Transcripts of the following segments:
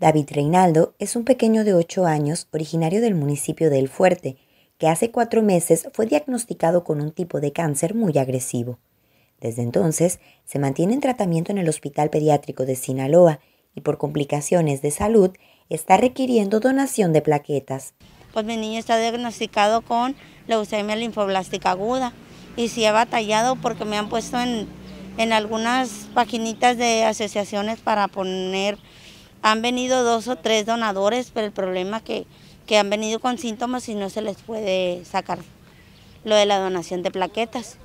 David Reinaldo es un pequeño de 8 años originario del municipio de El Fuerte, que hace cuatro meses fue diagnosticado con un tipo de cáncer muy agresivo. Desde entonces, se mantiene en tratamiento en el Hospital Pediátrico de Sinaloa y por complicaciones de salud está requiriendo donación de plaquetas. Pues mi niño está diagnosticado con leucemia linfoblástica aguda y sí ha batallado porque me han puesto en, en algunas paginitas de asociaciones para poner han venido dos o tres donadores, pero el problema es que, han venido con síntomas y no se les puede sacar lo de la donación de plaquetas.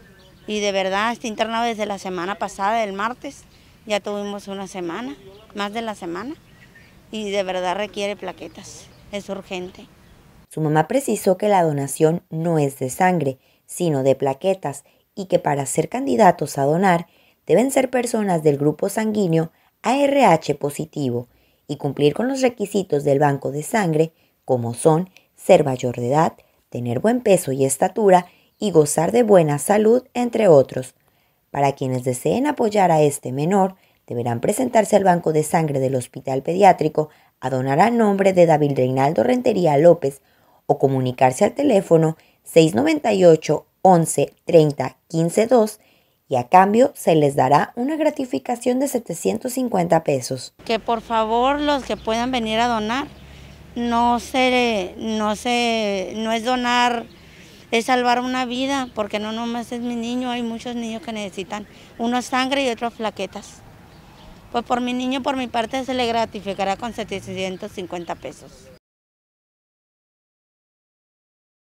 Y de verdad está internado desde la semana pasada, el martes, ya tuvimos una semana, más de la semana, y de verdad requiere plaquetas, es urgente. Su mamá precisó que la donación no es de sangre, sino de plaquetas, y que para ser candidatos a donar deben ser personas del grupo sanguíneo ARH positivo, y cumplir con los requisitos del banco de sangre, como son ser mayor de edad, tener buen peso y estatura y gozar de buena salud, entre otros. Para quienes deseen apoyar a este menor, deberán presentarse al banco de sangre del hospital pediátrico a donar al nombre de David Reinaldo Rentería López o comunicarse al teléfono 698 11 30 15 2 y a cambio se les dará una gratificación de 750 pesos. Que por favor los que puedan venir a donar, no, se, no, se, no es donar, es salvar una vida, porque no nomás es mi niño, hay muchos niños que necesitan, uno sangre y otros flaquetas. Pues por mi niño, por mi parte, se le gratificará con 750 pesos.